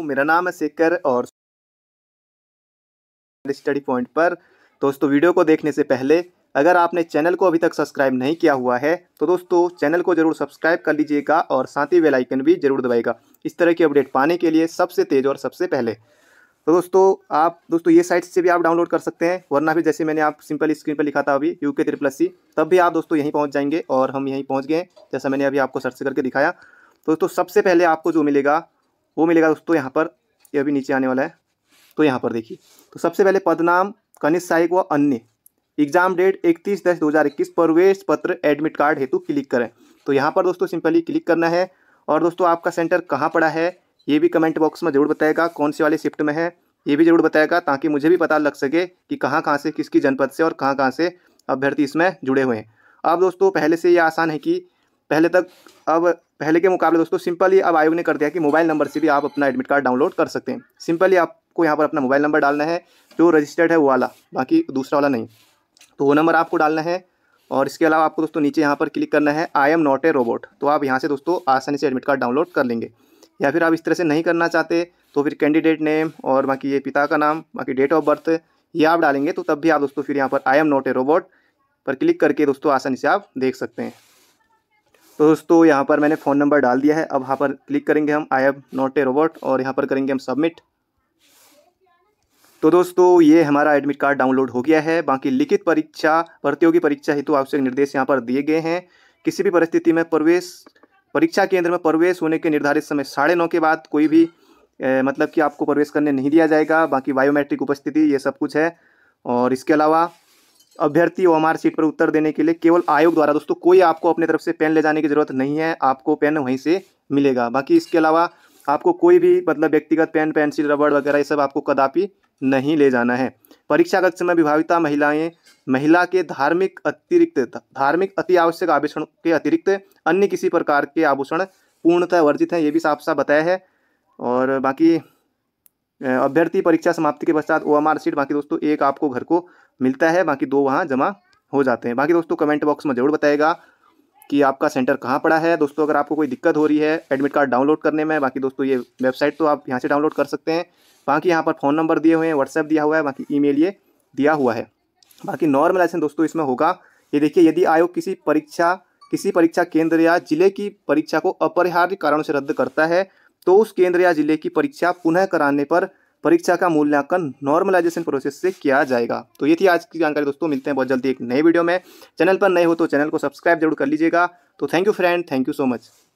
मेरा नाम है शेखर और स्टडी पॉइंट पर दोस्तों वीडियो को देखने से पहले अगर आपने चैनल को अभी तक सब्सक्राइब नहीं किया हुआ है तो दोस्तों चैनल को जरूर सब्सक्राइब कर लीजिएगा और साथ ही आइकन भी जरूर दबाएगा इस तरह की अपडेट पाने के लिए सबसे तेज़ और सबसे पहले तो दोस्तों आप दोस्तों ये साइट से भी आप डाउनलोड कर सकते हैं वरना भी जैसे मैंने आप सिंपल स्क्रीन पर लिखा था अभी यू के सी तब भी आप दोस्तों यहीं पहुँच जाएंगे और हम यहीं पहुँच गए जैसा मैंने अभी आपको सर्च करके दिखाया दोस्तों सबसे पहले आपको जो मिलेगा वो मिलेगा दोस्तों यहाँ पर ये अभी नीचे आने वाला है तो यहाँ पर देखिए तो सबसे पहले पदनाम कनिष्ठ सहायक व अन्य एग्जाम डेट 31 दस इक्कीस प्रवेश पत्र एडमिट कार्ड हेतु क्लिक करें तो यहाँ पर दोस्तों सिंपली क्लिक करना है और दोस्तों आपका सेंटर कहाँ पड़ा है ये भी कमेंट बॉक्स में जरूर बताएगा कौन से वाले शिफ्ट में है ये भी जरूर बताएगा ताकि मुझे भी पता लग सके कि कहाँ कहाँ से किसकी जनपद से और कहाँ कहाँ से अभ्यर्थी इसमें जुड़े हुए हैं अब दोस्तों पहले से ये आसान है कि पहले तक अब पहले के मुकाबले दोस्तों सिंपली अब आयोग ने कर दिया कि मोबाइल नंबर से भी आप अपना एडमिट कार्ड डाउनलोड कर सकते हैं सिंपली आपको यहाँ पर अपना मोबाइल नंबर डालना है जो रजिस्टर्ड है वो वाला बाकी दूसरा वाला नहीं तो वो नंबर आपको डालना है और इसके अलावा आपको दोस्तों नीचे यहाँ पर क्लिक करना है I am not a robot तो आप यहाँ से दोस्तों आसानी से एडमिट कार्ड डाउनलोड कर लेंगे या फिर आप इस तरह से नहीं करना चाहते तो फिर कैंडिडेट नेम और बाकी ये पिता का नाम बाकी डेट ऑफ बर्थ ये आप डालेंगे तो तब भी आप दोस्तों फिर यहाँ पर I am not a robot पर क्लिक करके दोस्तों आसानी से आप देख सकते हैं तो दोस्तों यहाँ पर मैंने फ़ोन नंबर डाल दिया है अब यहाँ पर क्लिक करेंगे हम I have not a robot और यहाँ पर करेंगे हम सबमिट तो दोस्तों ये हमारा एडमिट कार्ड डाउनलोड हो गया है बाकी लिखित परीक्षा प्रतियोगी परीक्षा हेतु आवश्यक निर्देश यहाँ पर दिए गए हैं किसी भी परिस्थिति में प्रवेश परीक्षा केंद्र में प्रवेश होने के निर्धारित समय साढ़े नौ के बाद कोई भी ए, मतलब कि आपको प्रवेश करने नहीं दिया जाएगा बाकी बायोमेट्रिक उपस्थिति ये सब कुछ है और इसके अलावा अभ्यर्थी ओ हमारे सीट पर उत्तर देने के लिए केवल आयोग द्वारा दोस्तों कोई आपको अपने तरफ से पेन ले जाने की ज़रूरत नहीं है आपको पेन वहीं से मिलेगा बाकी इसके अलावा आपको कोई भी मतलब व्यक्तिगत पेन पेंसिल रबड़ वगैरह ये सब आपको कदापि नहीं ले जाना है परीक्षा कक्ष में विभाविता महिलाएं महिला के धार्मिक अतिरिक्त धार्मिक अति आवश्यक आभूषण के अतिरिक्त अन्य किसी प्रकार के आभूषण पूर्णतः वर्जित हैं ये भी साफ साफ बताया है और बाकी अभ्यर्थी परीक्षा समाप्ति के पश्चात ओ सीट बाकी दोस्तों एक आपको घर को मिलता है बाकी दो वहाँ जमा हो जाते हैं बाकी दोस्तों कमेंट बॉक्स में जरूर बताएगा कि आपका सेंटर कहाँ पड़ा है दोस्तों अगर आपको कोई दिक्कत हो रही है एडमिट कार्ड डाउनलोड करने में बाकी दोस्तों ये वेबसाइट तो आप यहाँ से डाउनलोड कर सकते हैं बाकी यहाँ पर फ़ोन नंबर दिए हुए हैं व्हाट्सएप दिया हुआ है बाकी ईमेल ये दिया हुआ है बाकी नॉर्मल ऐसे दोस्तों इसमें होगा ये देखिए यदि आयोग किसी परीक्षा किसी परीक्षा केंद्र या जिले की परीक्षा को अपरिहार्य कारणों से रद्द करता है तो उस केंद्र या जिले की परीक्षा पुनः कराने पर परीक्षा का मूल्यांकन नॉर्मलाइजेशन प्रोसेस से किया जाएगा तो ये थी आज की जानकारी दोस्तों मिलते हैं बहुत जल्दी एक नए वीडियो में चैनल पर नए हो तो चैनल को सब्सक्राइब जरूर कर लीजिएगा तो thank you friend thank you so much